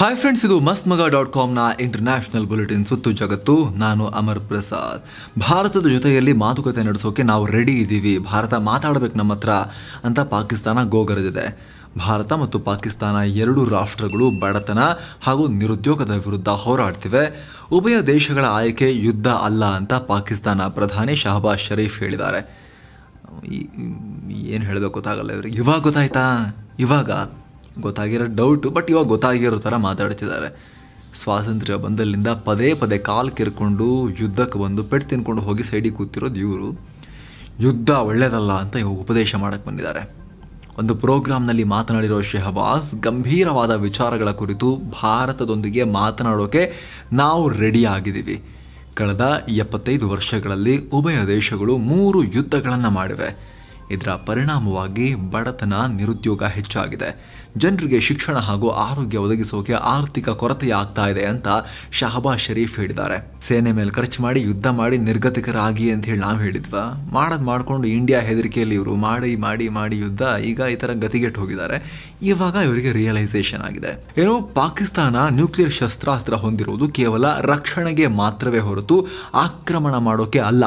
hi friends ಇದು ಮಸ್ತ್ ಮಗ ಡಾಟ್ ಕಾಮ್ನ ಇಂಟರ್ನ್ಯಾಷನಲ್ ಬುಲೆಟಿನ್ ಸುತ್ತು ಜಗತ್ತು ನಾನು ಅಮರ್ ಪ್ರಸಾದ್ ಭಾರತದ ಜೊತೆಯಲ್ಲಿ ಮಾತುಕತೆ ನಡೆಸೋಕೆ ನಾವು ರೆಡಿ ಇದ್ದೀವಿ ಭಾರತ ಮಾತಾಡಬೇಕು ನಮ್ಮ ಹತ್ರ ಅಂತ ಪಾಕಿಸ್ತಾನ ಗೋಗರೆದಿದೆ ಭಾರತ ಮತ್ತು ಪಾಕಿಸ್ತಾನ ಎರಡು ರಾಷ್ಟ್ರಗಳು ಬಡತನ ಹಾಗೂ ನಿರುದ್ಯೋಗದ ವಿರುದ್ಧ ಹೋರಾಡ್ತಿವೆ ಉಭಯ ದೇಶಗಳ ಆಯ್ಕೆ ಯುದ್ಧ ಅಲ್ಲ ಅಂತ ಪಾಕಿಸ್ತಾನ ಪ್ರಧಾನಿ ಶಹಬಾಜ್ ಷರೀಫ್ ಹೇಳಿದ್ದಾರೆ ಏನು ಹೇಳಬೇಕು ಗೊತ್ತಾಗಲ್ಲ ಇವರಿಗೆ ಇವಾಗ ಗೊತ್ತಾಯ್ತಾ ಇವಾಗ ಗೊತ್ತಾಗಿರೋ ಡೌಟು ಬಟ್ ಇವಾಗ ಗೊತ್ತಾಗಿರೋ ಥರ ಮಾತಾಡ್ತಿದ್ದಾರೆ ಸ್ವಾತಂತ್ರ್ಯ ಬಂದಲ್ಲಿಂದ ಪದೇ ಪದೇ ಕಾಲು ಕಿರ್ಕೊಂಡು ಯುದ್ಧಕ್ಕೆ ಬಂದು ಪೆಟ್ಟು ತಿನ್ಕೊಂಡು ಹೋಗಿ ಸೈಡಿಗೆ ಕೂತಿರೋದು ಇವರು ಯುದ್ಧ ಒಳ್ಳೇದಲ್ಲ ಅಂತ ಇವಾಗ ಉಪದೇಶ ಮಾಡಕ್ಕೆ ಬಂದಿದ್ದಾರೆ ಒಂದು ಪ್ರೋಗ್ರಾಮ್ನಲ್ಲಿ ಮಾತನಾಡಿರೋ ಶೆಹಬಾಸ್ ಗಂಭೀರವಾದ ವಿಚಾರಗಳ ಕುರಿತು ಭಾರತದೊಂದಿಗೆ ಮಾತನಾಡೋಕೆ ನಾವು ರೆಡಿ ಆಗಿದ್ದೀವಿ ಕಳೆದ ಎಪ್ಪತ್ತೈದು ವರ್ಷಗಳಲ್ಲಿ ಉಭಯ ದೇಶಗಳು ಮೂರು ಯುದ್ಧಗಳನ್ನು ಮಾಡಿವೆ ಇದರ ಪರಿಣಾಮವಾಗಿ ಬಡತನ ನಿರುದ್ಯೋಗ ಹೆಚ್ಚಾಗಿದೆ ಜನರಿಗೆ ಶಿಕ್ಷಣ ಹಾಗೂ ಆರೋಗ್ಯ ಒದಗಿಸೋಕೆ ಆರ್ಥಿಕ ಕೊರತೆ ಆಗ್ತಾ ಇದೆ ಅಂತ ಶಹಬಾಜ್ ಶರೀಫ್ ಹೇಳಿದ್ದಾರೆ ಸೇನೆ ಮೇಲೆ ಖರ್ಚು ಮಾಡಿ ಯುದ್ಧ ಮಾಡಿ ನಿರ್ಗತಿಕರಾಗಿ ಅಂತ ಹೇಳಿ ನಾವು ಹೇಳಿದ್ವಾ ಮಾಡೋದು ಮಾಡಿಕೊಂಡು ಇಂಡಿಯಾ ಹೆದರಿಕೆಯಲ್ಲಿ ಇವರು ಮಾಡಿ ಮಾಡಿ ಮಾಡಿ ಯುದ್ಧ ಈಗ ಈ ಥರ ಗತಿಗೆಟ್ ಹೋಗಿದ್ದಾರೆ ಇವಾಗ ಇವರಿಗೆ ರಿಯಲೈಸೇಷನ್ ಆಗಿದೆ ಏನು ಪಾಕಿಸ್ತಾನ ನ್ಯೂಕ್ಲಿಯರ್ ಶಸ್ತ್ರಾಸ್ತ್ರ ಹೊಂದಿರುವುದು ಕೇವಲ ರಕ್ಷಣೆಗೆ ಮಾತ್ರವೇ ಹೊರತು ಆಕ್ರಮಣ ಮಾಡೋಕೆ ಅಲ್ಲ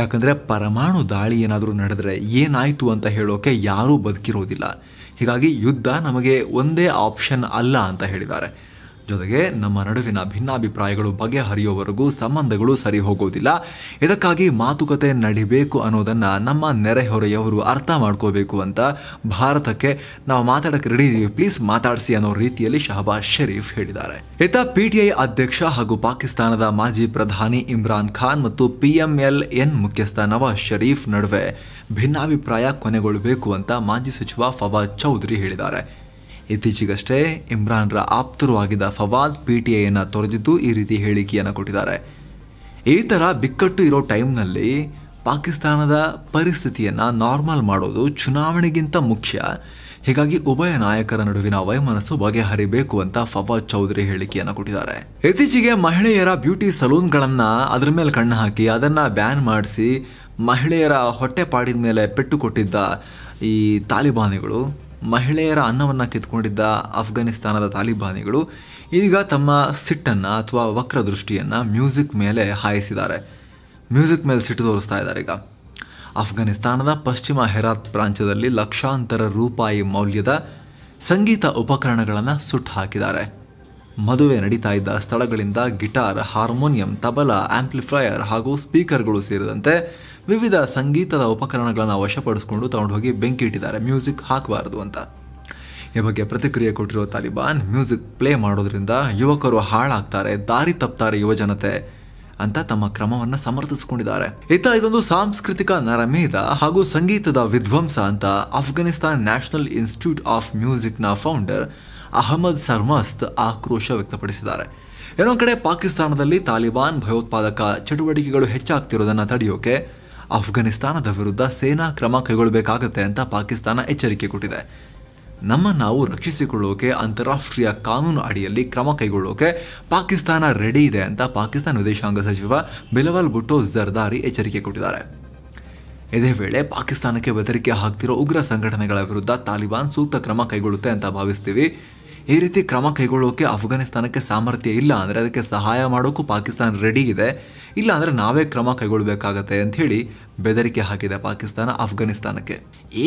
ಯಾಕಂದರೆ ಪರಮಾಣು ದಾಳಿ ಏನಾದರೂ ನಡೆದರೆ ಏನಾಯಿತು ಅಂತ ಹೇಳೋಕೆ ಯಾರೂ ಬದುಕಿರೋದಿಲ್ಲ ಹೀಗಾಗಿ ಯುದ್ಧ ನಮಗೆ ಒಂದೇ ಆಪ್ಷನ್ ಅಲ್ಲ ಅಂತ ಹೇಳಿದ್ದಾರೆ ಜೊತೆಗೆ ನಮ್ಮ ನಡುವಿನ ಭಿನ್ನಾಭಿಪ್ರಾಯಗಳು ಬಗೆಹರಿಯುವವರೆಗೂ ಸಂಬಂಧಗಳು ಸರಿ ಹೋಗೋದಿಲ್ಲ ಇದಕ್ಕಾಗಿ ಮಾತುಕತೆ ನಡಿಬೇಕು ಅನ್ನೋದನ್ನ ನಮ್ಮ ನೆರೆಹೊರೆಯವರು ಅರ್ಥ ಮಾಡ್ಕೋಬೇಕು ಅಂತ ಭಾರತಕ್ಕೆ ನಾವು ಮಾತಾಡಕ್ಕೆ ರೆಡಿ ಇದೀವಿ ಪ್ಲೀಸ್ ಮಾತಾಡಿಸಿ ಅನ್ನೋ ರೀತಿಯಲ್ಲಿ ಶಹಬಾಜ್ ಶರೀಫ್ ಹೇಳಿದ್ದಾರೆ ಇತ್ತ ಪಿಟಿಐ ಅಧ್ಯಕ್ಷ ಹಾಗೂ ಪಾಕಿಸ್ತಾನದ ಮಾಜಿ ಪ್ರಧಾನಿ ಇಮ್ರಾನ್ ಖಾನ್ ಮತ್ತು ಪಿಎಂಎಲ್ ಎನ್ ಮುಖ್ಯಸ್ಥ ನವಾಜ್ ಶರೀಫ್ ನಡುವೆ ಭಿನ್ನಾಭಿಪ್ರಾಯ ಕೊನೆಗೊಳ್ಳಬೇಕು ಅಂತ ಮಾಜಿ ಸಚಿವ ಫವಾದ್ ಚೌಧರಿ ಹೇಳಿದ್ದಾರೆ ಇತ್ತೀಚೆಗಷ್ಟೇ ಇಮ್ರಾನ್ರ ಆಪ್ತರು ಆಗಿದ್ದ ಫವಾದ್ ಪಿ ಟಿ ತೊರೆದಿದ್ದು ಈ ರೀತಿ ಹೇಳಿಕೆಯನ್ನು ಕೊಟ್ಟಿದ್ದಾರೆ ಈ ಥರ ಬಿಕ್ಕಟ್ಟು ಇರೋ ಟೈಮ್ನಲ್ಲಿ ಪಾಕಿಸ್ತಾನದ ಪರಿಸ್ಥಿತಿಯನ್ನು ನಾರ್ಮಲ್ ಮಾಡೋದು ಚುನಾವಣೆಗಿಂತ ಮುಖ್ಯ ಹೀಗಾಗಿ ಉಭಯ ನಾಯಕರ ನಡುವಿನ ವೈಮನಸ್ಸು ಬಗೆಹರಿಬೇಕು ಅಂತ ಫವಾದ್ ಚೌಧರಿ ಹೇಳಿಕೆಯನ್ನು ಕೊಟ್ಟಿದ್ದಾರೆ ಇತ್ತೀಚೆಗೆ ಮಹಿಳೆಯರ ಬ್ಯೂಟಿ ಸಲೂನ್ಗಳನ್ನು ಅದರ ಮೇಲೆ ಕಣ್ಣು ಹಾಕಿ ಅದನ್ನು ಬ್ಯಾನ್ ಮಾಡಿಸಿ ಮಹಿಳೆಯರ ಹೊಟ್ಟೆ ಪಾಡಿದ ಮೇಲೆ ಪೆಟ್ಟು ಕೊಟ್ಟಿದ್ದ ಈ ತಾಲಿಬಾನಿಗಳು ಮಹಿಳೆಯರ ಅನ್ನವನ್ನು ಕಿತ್ಕೊಂಡಿದ್ದ ಅಫ್ಘಾನಿಸ್ತಾನದ ತಾಲಿಬಾನಿಗಳು ಈಗ ತಮ್ಮ ಸಿಟ್ಟನ್ನು ಅಥವಾ ವಕ್ರ ವಕ್ರದೃಷ್ಟಿಯನ್ನು ಮ್ಯೂಸಿಕ್ ಮೇಲೆ ಹಾಯಿಸಿದ್ದಾರೆ ಮ್ಯೂಸಿಕ್ ಮೇಲೆ ಸಿಟ್ಟು ತೋರಿಸ್ತಾ ಇದ್ದಾರೆ ಈಗ ಅಫ್ಘಾನಿಸ್ತಾನದ ಪಶ್ಚಿಮ ಹೆರಾತ್ ಪ್ರಾಂತ್ಯದಲ್ಲಿ ಲಕ್ಷಾಂತರ ರೂಪಾಯಿ ಮೌಲ್ಯದ ಸಂಗೀತ ಉಪಕರಣಗಳನ್ನು ಸುಟ್ಟು ಹಾಕಿದ್ದಾರೆ ಮದುವೆ ನಡೀತಾ ಇದ್ದ ಸ್ಥಳಗಳಿಂದ ಗಿಟಾರ್ ಹಾರ್ಮೋನಿಯಂ ತಬಲಾ ಆಂಪ್ಲಿಫೈಯರ್ ಹಾಗೂ ಸ್ಪೀಕರ್ಗಳು ಸೇರಿದಂತೆ ವಿವಿಧ ಸಂಗೀತದ ಉಪಕರಣಗಳನ್ನು ವಶಪಡಿಸಿಕೊಂಡು ತಗೊಂಡು ಹೋಗಿ ಬೆಂಕಿ ಇಟ್ಟಿದ್ದಾರೆ ಮ್ಯೂಸಿಕ್ ಹಾಕಬಾರದು ಅಂತ ಈ ಬಗ್ಗೆ ಪ್ರತಿಕ್ರಿಯೆ ಕೊಟ್ಟಿರುವ ತಾಲಿಬಾನ್ ಮ್ಯೂಸಿಕ್ ಪ್ಲೇ ಮಾಡೋದ್ರಿಂದ ಯುವಕರು ಹಾಳಾಗ್ತಾರೆ ದಾರಿ ತಪ್ತಾರೆ ಯುವಜನತೆ ಅಂತ ತಮ್ಮ ಕ್ರಮವನ್ನು ಸಮರ್ಥಿಸಿಕೊಂಡಿದ್ದಾರೆ ಇತ್ತ ಇದೊಂದು ಸಾಂಸ್ಕೃತಿಕ ನರಮೇಧ ಹಾಗೂ ಸಂಗೀತದ ವಿಧ್ವಂಸ ಅಂತ ಅಫ್ಘಾನಿಸ್ತಾನ್ ನ್ಯಾಷನಲ್ ಇನ್ಸ್ಟಿಟ್ಯೂಟ್ ಆಫ್ ನ ಫೌಂಡರ್ ಅಹಮದ್ ಸರ್ಮಸ್ತ್ ಆಕ್ರೋಶ ವ್ಯಕ್ತಪಡಿಸಿದ್ದಾರೆ ಏನೋ ಕಡೆ ಪಾಕಿಸ್ತಾನದಲ್ಲಿ ತಾಲಿಬಾನ್ ಭಯೋತ್ಪಾದಕ ಚಟುವಟಿಕೆಗಳು ಹೆಚ್ಚಾಗ್ತಿರೋದನ್ನು ತಡೆಯೋಕೆ ಅಫ್ಘಾನಿಸ್ತಾನದ ವಿರುದ್ಧ ಸೇನಾ ಕ್ರಮ ಕೈಗೊಳ್ಳಬೇಕಾಗುತ್ತೆ ಅಂತ ಪಾಕಿಸ್ತಾನ ಎಚ್ಚರಿಕೆ ಕೊಟ್ಟಿದೆ ನಮ್ಮ ನಾವು ರಕ್ಷಿಸಿಕೊಳ್ಳೋಕೆ ಅಂತಾರಾಷ್ಟ್ರೀಯ ಕಾನೂನು ಅಡಿಯಲ್ಲಿ ಕ್ರಮ ಕೈಗೊಳ್ಳೋಕೆ ಪಾಕಿಸ್ತಾನ ರೆಡಿ ಇದೆ ಅಂತ ಪಾಕಿಸ್ತಾನ ವಿದೇಶಾಂಗ ಸಚಿವ ಬಿಲವಲ್ ಗುಟೋ ಜರ್ದಾರಿ ಎಚ್ಚರಿಕೆ ಕೊಟ್ಟಿದ್ದಾರೆ ಇದೇ ವೇಳೆ ಪಾಕಿಸ್ತಾನಕ್ಕೆ ಬೆದರಿಕೆ ಹಾಕ್ತಿರೋ ಉಗ್ರ ಸಂಘಟನೆಗಳ ವಿರುದ್ಧ ತಾಲಿಬಾನ್ ಸೂಕ್ತ ಕ್ರಮ ಕೈಗೊಳ್ಳುತ್ತೆ ಅಂತ ಭಾವಿಸ್ತೀವಿ ಈ ರೀತಿ ಕ್ರಮ ಕೈಗೊಳ್ಳೋಕೆ ಅಫ್ಘಾನಿಸ್ತಾನಕ್ಕೆ ಸಾಮರ್ಥ್ಯ ಇಲ್ಲ ಅಂದರೆ ಅದಕ್ಕೆ ಸಹಾಯ ಮಾಡೋಕ್ಕೂ ಪಾಕಿಸ್ತಾನ ರೆಡಿ ಇದೆ ಇಲ್ಲ ಅಂದರೆ ನಾವೇ ಕ್ರಮ ಕೈಗೊಳ್ಳಬೇಕಾಗತ್ತೆ ಅಂತ ಹೇಳಿ ಬೆದರಿಕೆ ಹಾಕಿದೆ ಪಾಕಿಸ್ತಾನ ಅಫ್ಘಾನಿಸ್ತಾನಕ್ಕೆ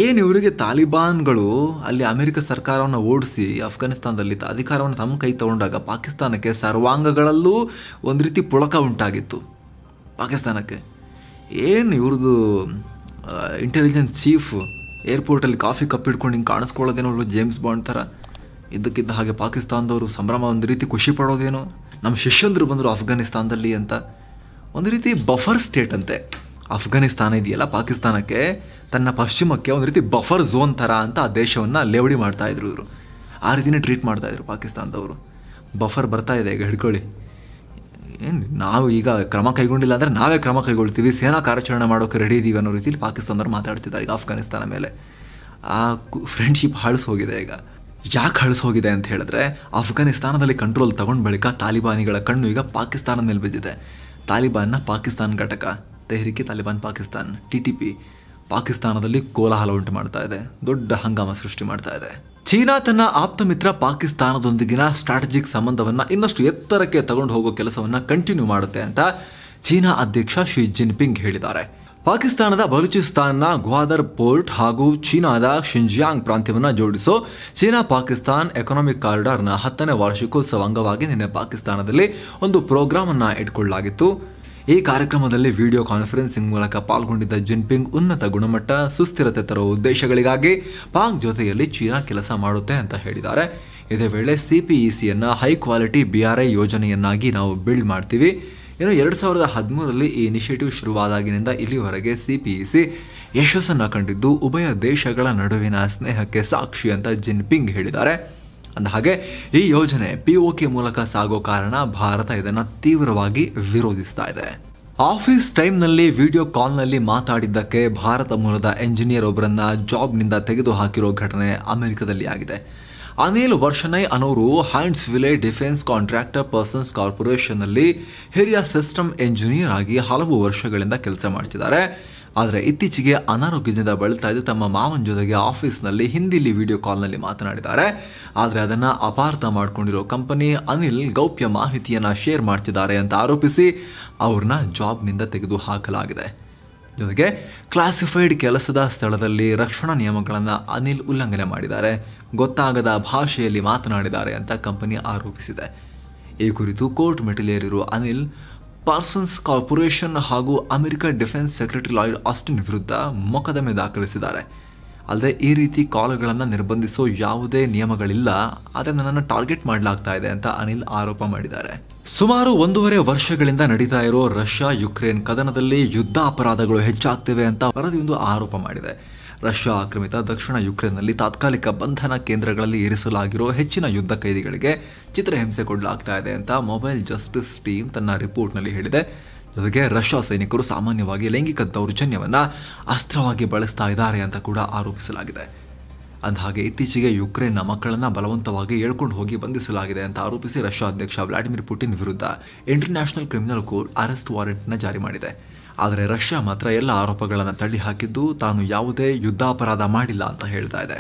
ಏನು ಇವರಿಗೆ ತಾಲಿಬಾನ್ಗಳು ಅಲ್ಲಿ ಅಮೆರಿಕ ಸರ್ಕಾರವನ್ನು ಓಡಿಸಿ ಅಫ್ಘಾನಿಸ್ತಾನದಲ್ಲಿ ಅಧಿಕಾರವನ್ನು ತಮ್ಮ ಕೈ ತಗೊಂಡಾಗ ಪಾಕಿಸ್ತಾನಕ್ಕೆ ಸರ್ವಾಂಗಗಳಲ್ಲೂ ಒಂದು ರೀತಿ ಪುಳಕ ಉಂಟಾಗಿತ್ತು ಪಾಕಿಸ್ತಾನಕ್ಕೆ ಏನು ಇವ್ರದ್ದು ಇಂಟೆಲಿಜೆನ್ಸ್ ಚೀಫ್ ಏರ್ಪೋರ್ಟಲ್ಲಿ ಕಾಫಿ ಕಪ್ ಇಟ್ಕೊಂಡು ಹಿಂಗೆ ಕಾಣಿಸ್ಕೊಳ್ಳೋದೇನೋ ಜೇಮ್ಸ್ ಬಾಂಡ್ ಥರ ಇದ್ದಕ್ಕಿದ್ದ ಹಾಗೆ ಪಾಕಿಸ್ತಾನದವರು ಸಂಭ್ರಮ ಒಂದು ರೀತಿ ಖುಷಿ ಪಡೋದೇನು ನಮ್ಮ ಶಿಷ್ಯಂದರು ಬಂದರು ಅಫ್ಘಾನಿಸ್ತಾನದಲ್ಲಿ ಅಂತ ಒಂದು ರೀತಿ ಬಫರ್ ಸ್ಟೇಟ್ ಅಂತೆ ಅಫ್ಘಾನಿಸ್ತಾನ ಇದೆಯಲ್ಲ ಪಾಕಿಸ್ತಾನಕ್ಕೆ ತನ್ನ ಪಶ್ಚಿಮಕ್ಕೆ ಒಂದು ರೀತಿ ಬಫರ್ ಝೋನ್ ಥರ ಅಂತ ಆ ದೇಶವನ್ನು ಲೇವಡಿ ಇದ್ರು ಇವರು ಆ ರೀತಿನೇ ಟ್ರೀಟ್ ಮಾಡ್ತಾ ಇದ್ರು ಪಾಕಿಸ್ತಾನದವರು ಬಫರ್ ಬರ್ತಾ ಇದೆ ಈಗ ಹಿಡ್ಕೊಳ್ಳಿ ಏನು ನಾವು ಈಗ ಕ್ರಮ ಕೈಗೊಂಡಿಲ್ಲ ಅಂದರೆ ನಾವೇ ಕ್ರಮ ಕೈಗೊಳ್ತೀವಿ ಸೇನಾ ಕಾರ್ಯಾಚರಣೆ ಮಾಡೋಕೆ ರೆಡಿ ಇದ್ದೀವಿ ಅನ್ನೋ ರೀತಿಯಲ್ಲಿ ಪಾಕಿಸ್ತಾನದವ್ರು ಮಾತಾಡ್ತಿದ್ದಾರೆ ಈಗ ಅಫ್ಘಾನಿಸ್ತಾನ ಮೇಲೆ ಆ ಫ್ರೆಂಡ್ಶಿಪ್ ಹೋಗಿದೆ ಈಗ ಯಾಕೆ ಹೋಗಿದೆ ಅಂತ ಹೇಳಿದ್ರೆ ಅಫ್ಘಾನಿಸ್ತಾನದಲ್ಲಿ ಕಂಟ್ರೋಲ್ ತಗೊಂಡ ಬಳಿಕ ತಾಲಿಬಾನಿಗಳ ಕಣ್ಣು ಈಗ ಪಾಕಿಸ್ತಾನದ ಮೇಲೆ ಬಿದ್ದಿದೆ ತಾಲಿಬಾನ್ನ ಪಾಕಿಸ್ತಾನ್ ಘಟಕ Tehrik-e Taliban Pakistan T T P ಪಾಕಿಸ್ತಾನದಲ್ಲಿ ಕೋಲಾಹಲ ಉಂಟು ಮಾಡ್ತಾ ಇದೆ ದೊಡ್ಡ ಹಂಗಾಮ ಸೃಷ್ಟಿ ಮಾಡ್ತಾ ಇದೆ ಚೀನಾ ತನ್ನ ಆಪ್ತ ಮಿತ್ರ ಪಾಕಿಸ್ತಾನದೊಂದಿಗಿನ ಸ್ಟ್ರಾಟಜಿಕ್ ಸಂಬಂಧವನ್ನು ಇನ್ನಷ್ಟು ಎತ್ತರಕ್ಕೆ ತಗೊಂಡು ಹೋಗೋ ಕೆಲಸವನ್ನು ಕಂಟಿನ್ಯೂ ಮಾಡುತ್ತೆ ಅಂತ ಚೀನಾ ಅಧ್ಯಕ್ಷ ಶಿ ಜಿನ್ಪಿಂಗ್ ಹೇಳಿದ್ದಾರೆ ಪಾಕಿಸ್ತಾನದ ಬಲೂಚಿಸ್ತಾನ್ನ ಗ್ವಾದರ್ ಪೋರ್ಟ್ ಹಾಗೂ ಚೀನಾದ ಶಿಂಜಿಯಾಂಗ್ ಪ್ರಾಂತ್ಯವನ್ನು ಜೋಡಿಸೋ ಚೀನಾ ಪಾಕಿಸ್ತಾನ್ ಎಕನಾಮಿಕ್ ಕಾರಿಡಾರ್ನ ಹತ್ತನೇ ವಾರ್ಷಿಕೋತ್ಸವ ಅಂಗವಾಗಿ ನಿನ್ನೆ ಪಾಕಿಸ್ತಾನದಲ್ಲಿ ಒಂದು ಪ್ರೋಗ್ರಾಂ ಅನ್ನು ಇಟ್ಕೊಳ್ಳಲಾಗಿತ್ತು ಈ ಕಾರ್ಯಕ್ರಮದಲ್ಲಿ ವಿಡಿಯೋ ಕಾನ್ಫರೆನ್ಸಿಂಗ್ ಮೂಲಕ ಪಾಲ್ಗೊಂಡಿದ್ದ ಜಿನ್ಪಿಂಗ್ ಉನ್ನತ ಗುಣಮಟ್ಟ ಸುಸ್ಥಿರತೆ ತರುವ ಉದ್ದೇಶಗಳಿಗಾಗಿ ಪಾಕ್ ಜೊತೆಯಲ್ಲಿ ಚೀನಾ ಕೆಲಸ ಮಾಡುತ್ತೆ ಅಂತ ಹೇಳಿದ್ದಾರೆ ಇದೇ ವೇಳೆ ಸಿಪಿಇಸಿಯನ್ನು ಹೈ ಕ್ವಾಲಿಟಿ ಬಿಆರ್ಐ ಯೋಜನೆಯನ್ನಾಗಿ ನಾವು ಬಿಲ್ಡ್ ಮಾಡ್ತೀವಿ ಇನ್ನು ಎರಡು ಸಾವಿರದ ಹದಿಮೂರರಲ್ಲಿ ಈ ಇನಿಷಿಯೇಟಿವ್ ಶುರುವಾದಾಗಿನಿಂದ ಇಲ್ಲಿವರೆಗೆ C P E e C ಯಶಸ್ಸನ್ನು ಕಂಡಿದ್ದು ಉಭಯ ದೇಶಗಳ ನಡುವಿನ ಸ್ನೇಹಕ್ಕೆ ಸಾಕ್ಷಿ ಅಂತ ಜಿನ್ಪಿಂಗ್ ಹೇಳಿದ್ದಾರೆ ಅಂದ ಹಾಗೆ ಈ ಯೋಜನೆ ಪಿಒಕೆ ಮೂಲಕ ಸಾಗೋ ಕಾರಣ ಭಾರತ ಇದನ್ನು ತೀವ್ರವಾಗಿ ವಿರೋಧಿಸ್ತಾ ಇದೆ ಆಫೀಸ್ ಟೈಮ್ನಲ್ಲಿ ವಿಡಿಯೋ ಕಾಲ್ನಲ್ಲಿ ಮಾತಾಡಿದ್ದಕ್ಕೆ ಭಾರತ ಮೂಲದ ಎಂಜಿನಿಯರ್ ಒಬ್ಬರನ್ನ ಜಾಬ್ನಿಂದ ತೆಗೆದುಹಾಕಿರೋ ಘಟನೆ ಅಮೆರಿಕದಲ್ಲಿ ಆಗಿದೆ ಅನಿಲ್ ವರ್ಷನೈ ಅನೋರು Huntsville defence contractor Parsons ಕಾರ್ಪೊರೇಷನ್ನಲ್ಲಿ ಹಿರಿಯ ಸಿಸ್ಟಮ್ ಎಂಜಿನಿಯರ್ ಆಗಿ ಹಲವು ವರ್ಷಗಳಿಂದ ಕೆಲಸ ಮಾಡ್ತಿದ್ದಾರೆ ಆದರೆ ಇತ್ತೀಚೆಗೆ ಅನಾರೋಗ್ಯದಿಂದ ಬಳಲ್ತಾ ಇದ್ದು ತಮ್ಮ ಮಾವನ ಜೊತೆಗೆ ಆಫೀಸ್ನಲ್ಲಿ ಹಿಂದಿಲಿ ವಿಡಿಯೋ ಕಾಲ್ನಲ್ಲಿ ಮಾತನಾಡಿದ್ದಾರೆ ಆದರೆ ಅದನ್ನು ಅಪಾರ್ಥ ಮಾಡಿಕೊಂಡಿರೋ ಕಂಪನಿ ಅನಿಲ್ ಗೌಪ್ಯ ಮಾಹಿತಿಯನ್ನು ಶೇರ್ ಮಾಡ್ತಿದ್ದಾರೆ ಅಂತ ಆರೋಪಿಸಿ ಅವ್ರನ್ನ ಜಾಬ್ನಿಂದ ತೆಗೆದು ಹಾಕಲಾಗಿದೆ ಜೊತೆಗೆ ಕ್ಲಾಸಿಫೈಡ್ ಕೆಲಸದ ಸ್ಥಳದಲ್ಲಿ ರಕ್ಷಣಾ ನಿಯಮಗಳನ್ನು ಅನಿಲ್ ಉಲ್ಲಂಘನೆ ಮಾಡಿದ್ದಾರೆ ಗೊತ್ತಾಗದ ಭಾಷೆಯಲ್ಲಿ ಮಾತನಾಡಿದ್ದಾರೆ ಅಂತ ಕಂಪನಿ ಆರೋಪಿಸಿದೆ ಈ ಕುರಿತು ಕೋರ್ಟ್ ಮೆಟಿಲೇರಿರುವ ಅನಿಲ್ ಪಾರ್ಸನ್ಸ್ ಕಾರ್ಪೊರೇಷನ್ ಹಾಗೂ America defence secretary Lloyd Austin ವಿರುದ್ಧ ಮೊಕದಮೆ ದಾಖಲಿಸಿದ್ದಾರೆ ಅಲ್ಲದೆ ಈ ರೀತಿ ಕಾಲ್ಗಳನ್ನು ನಿರ್ಬಂಧಿಸೋ ಯಾವುದೇ ನಿಯಮಗಳಿಲ್ಲ ಆದರೆ ನನ್ನನ್ನು ಟಾರ್ಗೆಟ್ ಮಾಡಲಾಗ್ತಾ ಇದೆ ಅಂತ ಅನಿಲ್ ಆರೋಪ ಮಾಡಿದ್ದಾರೆ ಸುಮಾರು ಒಂದೂವರೆ ವರ್ಷಗಳಿಂದ ನಡೀತಾ ಇರೋ ರಷ್ಯಾ ಯುಕ್ರೇನ್ ಕದನದಲ್ಲಿ ಯುದ್ಧ ಅಪರಾಧಗಳು ಹೆಚ್ಚಾಗ್ತಿವೆ ಅಂತ ವರದಿಯೊಂದು ಒಂದು ಆರೋಪ ಮಾಡಿದೆ ರಷ್ಯಾ ಆಕ್ರಮಿತ ದಕ್ಷಿಣ ಯುಕ್ರೇನ್ನಲ್ಲಿ ತಾತ್ಕಾಲಿಕ ಬಂಧನ ಕೇಂದ್ರಗಳಲ್ಲಿ ಇರಿಸಲಾಗಿರೋ ಹೆಚ್ಚಿನ ಯುದ್ಧ ಕೈದಿಗಳಿಗೆ ಚಿತ್ರಹಿಂಸೆ ಕೊಡಲಾಗ್ತಾ ಇದೆ ಅಂತ ಮೊಬೈಲ್ ಜಸ್ಟಿಸ್ ಟೀಮ್ ತನ್ನ ರಿಪೋರ್ಟ್ನಲ್ಲಿ ಹೇಳಿದೆ ಜೊತೆಗೆ ರಷ್ಯಾ ಸೈನಿಕರು ಸಾಮಾನ್ಯವಾಗಿ ಲೈಂಗಿಕ ದೌರ್ಜನ್ಯವನ್ನು ಅಸ್ತ್ರವಾಗಿ ಬಳಸ್ತಾ ಇದ್ದಾರೆ ಅಂತ ಕೂಡ ಆರೋಪಿಸಲಾಗಿದೆ ಅಂದಹಾಗೆ ಇತ್ತೀಚೆಗೆ ಯುಕ್ರೇನ್ನ ಮಕ್ಕಳನ್ನು ಬಲವಂತವಾಗಿ ಹೇಳ್ಕೊಂಡು ಹೋಗಿ ಬಂಧಿಸಲಾಗಿದೆ ಅಂತ ಆರೋಪಿಸಿ ರಷ್ಯಾ ಅಧ್ಯಕ್ಷ ವ್ಲಾಡಿಮಿರ್ ಪುಟಿನ್ ವಿರುದ್ಧ ಇಂಟರ್ನ್ಯಾಷನಲ್ ಕ್ರಿಮಿನಲ್ ಕೋರ್ಟ್ ಅರೆಸ್ಟ್ ವಾರೆಂಟ್ನ ಜಾರಿ ಮಾಡಿದೆ ಆದರೆ ರಷ್ಯಾ ಮಾತ್ರ ಎಲ್ಲ ಆರೋಪಗಳನ್ನು ತಳ್ಳಿಹಾಕಿದ್ದು ತಾನು ಯಾವುದೇ ಯುದ್ಧಾಪರಾಧ ಮಾಡಿಲ್ಲ ಅಂತ ಹೇಳ್ತಾ ಇದೆ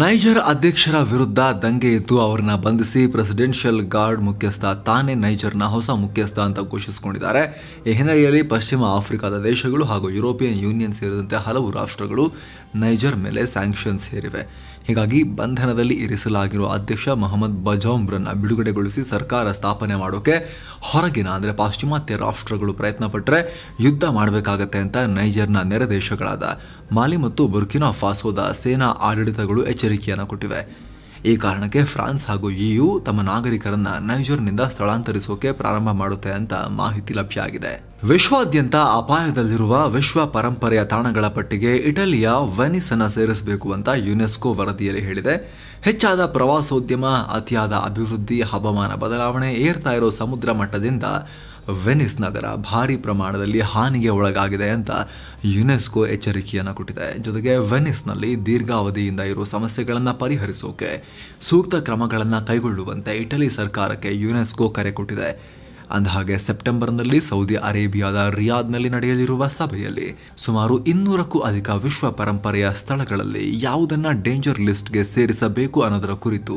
ನೈಜರ್ ಅಧ್ಯಕ್ಷರ ವಿರುದ್ಧ ದಂಗೆ ಎದ್ದು ಅವರನ್ನ ಬಂಧಿಸಿ ಪ್ರೆಸಿಡೆನ್ಷಿಯಲ್ ಗಾರ್ಡ್ ಮುಖ್ಯಸ್ಥ ತಾನೇ ನೈಜರ್ನ ಹೊಸ ಮುಖ್ಯಸ್ಥ ಅಂತ ಘೋಷಿಸಿಕೊಂಡಿದ್ದಾರೆ ಈ ಹಿನ್ನೆಲೆಯಲ್ಲಿ ಪಶ್ಚಿಮ ಆಫ್ರಿಕಾದ ದೇಶಗಳು ಹಾಗೂ ಯುರೋಪಿಯನ್ ಯೂನಿಯನ್ ಸೇರಿದಂತೆ ಹಲವು ರಾಷ್ಟ್ರಗಳು ನೈಜರ್ ಮೇಲೆ ಸ್ಯಾಂಕ್ಷನ್ಸ್ ಹೇರಿವೆ ಹೀಗಾಗಿ ಬಂಧನದಲ್ಲಿ ಇರಿಸಲಾಗಿರುವ ಅಧ್ಯಕ್ಷ ಮೊಹಮ್ಮದ್ ಬಜೌಮ್ರನ್ನ ಬಿಡುಗಡೆಗೊಳಿಸಿ ಸರ್ಕಾರ ಸ್ಥಾಪನೆ ಮಾಡೋಕೆ ಹೊರಗಿನ ಅಂದರೆ ಪಾಶ್ಚಿಮಾತ್ಯ ರಾಷ್ಟ್ರಗಳು ಪ್ರಯತ್ನ ಪಟ್ಟರೆ ಯುದ್ಧ ಮಾಡಬೇಕಾಗತ್ತೆ ಅಂತ ನೈಜರ್ನ ನೆರೆ ದೇಶಗಳಾದ ಮಾಲಿ ಮತ್ತು ಬುರ್ಕಿನಾ ಫಾಸೋದ ಸೇನಾ ಆಡಳಿತಗಳು ಎಚ್ಚರಿಕೆಯನ್ನು ಕೊಟ್ಟಿವೆ ಈ ಕಾರಣಕ್ಕೆ ಫ್ರಾನ್ಸ್ ಹಾಗೂ ಇಯು ತಮ್ಮ ನಾಗರಿಕರನ್ನ ನೈಜರ್ನಿಂದ ಸ್ಥಳಾಂತರಿಸೋಕೆ ಪ್ರಾರಂಭ ಮಾಡುತ್ತೆ ಅಂತ ಮಾಹಿತಿ ಲಭ್ಯ ಆಗಿದೆ ವಿಶ್ವಾದ್ಯಂತ ಅಪಾಯದಲ್ಲಿರುವ ವಿಶ್ವ ಪರಂಪರೆಯ ತಾಣಗಳ ಪಟ್ಟಿಗೆ ಇಟಲಿಯ ವೆನಿಸ್ ಅನ್ನ ಸೇರಿಸಬೇಕು ಅಂತ ಯುನೆಸ್ಕೋ ವರದಿಯಲ್ಲಿ ಹೇಳಿದೆ ಹೆಚ್ಚಾದ ಪ್ರವಾಸೋದ್ಯಮ ಅತಿಯಾದ ಅಭಿವೃದ್ಧಿ ಹವಾಮಾನ ಬದಲಾವಣೆ ಏರ್ತಾ ಇರೋ ಸಮುದ್ರ ಮಟ್ಟದಿಂದ ವೆನಿಸ್ ನಗರ ಭಾರಿ ಪ್ರಮಾಣದಲ್ಲಿ ಹಾನಿಗೆ ಒಳಗಾಗಿದೆ ಅಂತ ಯುನೆಸ್ಕೋ ಎಚ್ಚರಿಕೆಯನ್ನು ಕೊಟ್ಟಿದೆ ಜೊತೆಗೆ ವೆನಿಸ್ನಲ್ಲಿ ದೀರ್ಘಾವಧಿಯಿಂದ ಇರುವ ಸಮಸ್ಯೆಗಳನ್ನು ಪರಿಹರಿಸೋಕೆ ಸೂಕ್ತ ಕ್ರಮಗಳನ್ನು ಕೈಗೊಳ್ಳುವಂತೆ ಇಟಲಿ ಸರ್ಕಾರಕ್ಕೆ ಯುನೆಸ್ಕೋ ಕರೆ ಕೊಟ್ಟಿದೆ ಅಂದಹಾಗೆ ಸೆಪ್ಟೆಂಬರ್ನಲ್ಲಿ ಸೌದಿ ಅರೇಬಿಯಾದ ರಿಯಾದ್ನಲ್ಲಿ ನಡೆಯಲಿರುವ ಸಭೆಯಲ್ಲಿ ಸುಮಾರು ಇನ್ನೂರಕ್ಕೂ ಅಧಿಕ ವಿಶ್ವ ಪರಂಪರೆಯ ಸ್ಥಳಗಳಲ್ಲಿ ಯಾವುದನ್ನ ಡೇಂಜರ್ ಲಿಸ್ಟ್ಗೆ ಸೇರಿಸಬೇಕು ಅನ್ನೋದರ ಕುರಿತು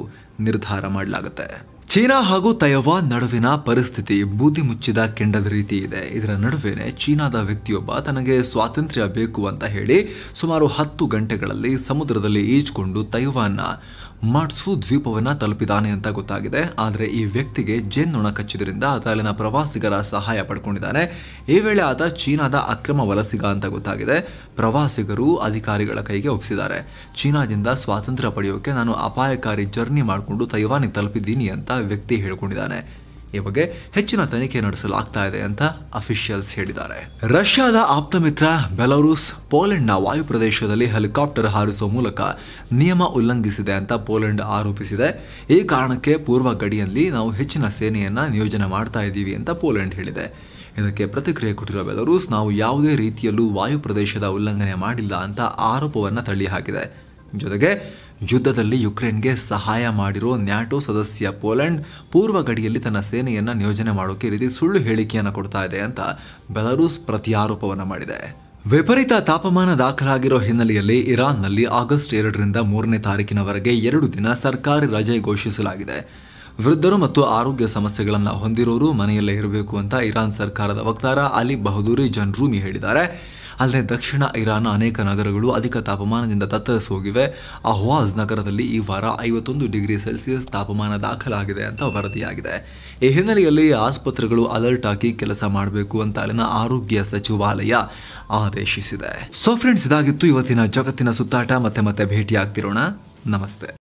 ನಿರ್ಧಾರ ಮಾಡಲಾಗುತ್ತೆ ಚೀನಾ ಹಾಗೂ ತೈವಾನ್ ನಡುವಿನ ಪರಿಸ್ಥಿತಿ ಬೂದಿ ಮುಚ್ಚಿದ ಕೆಂಡದ ರೀತಿ ಇದೆ ಇದರ ನಡುವೆನೆ ಚೀನಾದ ವ್ಯಕ್ತಿಯೊಬ್ಬ ತನಗೆ ಸ್ವಾತಂತ್ರ್ಯ ಬೇಕು ಅಂತ ಹೇಳಿ ಸುಮಾರು ಹತ್ತು ಗಂಟೆಗಳಲ್ಲಿ ಸಮುದ್ರದಲ್ಲಿ ಈಜ್ಕೊಂಡು ತೈವಾನ್ನ ಮಟ್ಸು ದ್ವೀಪವನ್ನು ತಲುಪಿದ್ದಾನೆ ಅಂತ ಗೊತ್ತಾಗಿದೆ ಆದರೆ ಈ ವ್ಯಕ್ತಿಗೆ ಜೇನ್ನೊಣ ಕಚ್ಚಿದ್ರಿಂದ ಆತ ಅಲ್ಲಿನ ಪ್ರವಾಸಿಗರ ಸಹಾಯ ಪಡ್ಕೊಂಡಿದ್ದಾನೆ ಈ ವೇಳೆ ಆತ ಚೀನಾದ ಅಕ್ರಮ ವಲಸಿಗ ಅಂತ ಗೊತ್ತಾಗಿದೆ ಪ್ರವಾಸಿಗರು ಅಧಿಕಾರಿಗಳ ಕೈಗೆ ಒಪ್ಪಿಸಿದ್ದಾರೆ ಚೀನಾದಿಂದ ಸ್ವಾತಂತ್ರ್ಯ ಪಡೆಯೋಕೆ ನಾನು ಅಪಾಯಕಾರಿ ಜರ್ನಿ ಮಾಡಿಕೊಂಡು ತೈವಾನಿಗೆ ತಲುಪಿದ್ದೀನಿ ಅಂತ ವ್ಯಕ್ತಿ ಹೇಳಿಕೊಂಡಿದ್ದಾನೆ ಈ ಬಗ್ಗೆ ಹೆಚ್ಚಿನ ತನಿಖೆ ನಡೆಸಲಾಗ್ತಾ ಇದೆ ಅಂತ ಅಫಿಷಿಯಲ್ಸ್ ಹೇಳಿದ್ದಾರೆ ರಷ್ಯಾದ ಆಪ್ತ ಮಿತ್ರ ಪೋಲೆಂಡ್ ನ ವಾಯು ಪ್ರದೇಶದಲ್ಲಿ ಹೆಲಿಕಾಪ್ಟರ್ ಹಾರಿಸುವ ಮೂಲಕ ನಿಯಮ ಉಲ್ಲಂಘಿಸಿದೆ ಅಂತ ಪೋಲೆಂಡ್ ಆರೋಪಿಸಿದೆ ಈ ಕಾರಣಕ್ಕೆ ಪೂರ್ವ ಗಡಿಯಲ್ಲಿ ನಾವು ಹೆಚ್ಚಿನ ಸೇನೆಯನ್ನ ನಿಯೋಜನೆ ಮಾಡ್ತಾ ಇದ್ದೀವಿ ಅಂತ ಪೋಲೆಂಡ್ ಹೇಳಿದೆ ಇದಕ್ಕೆ ಪ್ರತಿಕ್ರಿಯೆ ಕೊಟ್ಟಿರುವ ಬೆಲರೂಸ್ ನಾವು ಯಾವುದೇ ರೀತಿಯಲ್ಲೂ ವಾಯು ಪ್ರದೇಶದ ಉಲ್ಲಂಘನೆ ಮಾಡಿಲ್ಲ ಅಂತ ಆರೋಪವನ್ನು ತಳ್ಳಿ ಹಾಕಿದೆ ಜೊತೆಗೆ ಯುದ್ಧದಲ್ಲಿ ಯುಕ್ರೇನ್ಗೆ ಸಹಾಯ ಮಾಡಿರೋ ನ್ಯಾಟೋ ಸದಸ್ಯ ಪೋಲೆಂಡ್ ಪೂರ್ವ ಗಡಿಯಲ್ಲಿ ತನ್ನ ಸೇನೆಯನ್ನು ನಿಯೋಜನೆ ಮಾಡೋಕೆ ರೀತಿ ಸುಳ್ಳು ಹೇಳಿಕೆಯನ್ನು ಕೊಡ್ತಾ ಇದೆ ಅಂತ ಬೆಲರೂಸ್ ಪ್ರತಿಯಾರೋಪವನ್ನ ಮಾಡಿದೆ ವಿಪರೀತ ತಾಪಮಾನ ದಾಖಲಾಗಿರೋ ಹಿನ್ನೆಲೆಯಲ್ಲಿ ಇರಾನ್ನಲ್ಲಿ ಆಗಸ್ಟ್ ಎರಡರಿಂದ ಮೂರನೇ ತಾರೀಕಿನವರೆಗೆ ಎರಡು ದಿನ ಸರ್ಕಾರಿ ರಜೆ ಘೋಷಿಸಲಾಗಿದೆ ವೃದ್ಧರು ಮತ್ತು ಆರೋಗ್ಯ ಸಮಸ್ಯೆಗಳನ್ನು ಹೊಂದಿರೋರು ಮನೆಯಲ್ಲೇ ಇರಬೇಕು ಅಂತ ಇರಾನ್ ಸರ್ಕಾರದ ವಕ್ತಾರ ಅಲಿ ಬಹದೂರಿ ಜನ್ರೂಮಿ ಹೇಳಿದ್ದಾರೆ ಅಲ್ಲದೆ ದಕ್ಷಿಣ ಇರಾನ್ನ ಅನೇಕ ನಗರಗಳು ಅಧಿಕ ತಾಪಮಾನದಿಂದ ಹೋಗಿವೆ ಅಹ್ವಾಜ್ ನಗರದಲ್ಲಿ ಈ ವಾರ ಐವತ್ತೊಂದು ಡಿಗ್ರಿ ಸೆಲ್ಸಿಯಸ್ ತಾಪಮಾನ ದಾಖಲಾಗಿದೆ ಅಂತ ವರದಿಯಾಗಿದೆ ಈ ಹಿನ್ನೆಲೆಯಲ್ಲಿ ಆಸ್ಪತ್ರೆಗಳು ಅಲರ್ಟ್ ಆಗಿ ಕೆಲಸ ಮಾಡಬೇಕು ಅಂತ ಅಲ್ಲಿನ ಆರೋಗ್ಯ ಸಚಿವಾಲಯ ಆದೇಶಿಸಿದೆ ಸೊ ಫ್ರೆಂಡ್ಸ್ ಇದಾಗಿತ್ತು ಇವತ್ತಿನ ಜಗತ್ತಿನ ಸುತ್ತಾಟ ಮತ್ತೆ ಮತ್ತೆ ಭೇಟಿಯಾಗ್ತಿರೋಣ ನಮಸ್ತೆ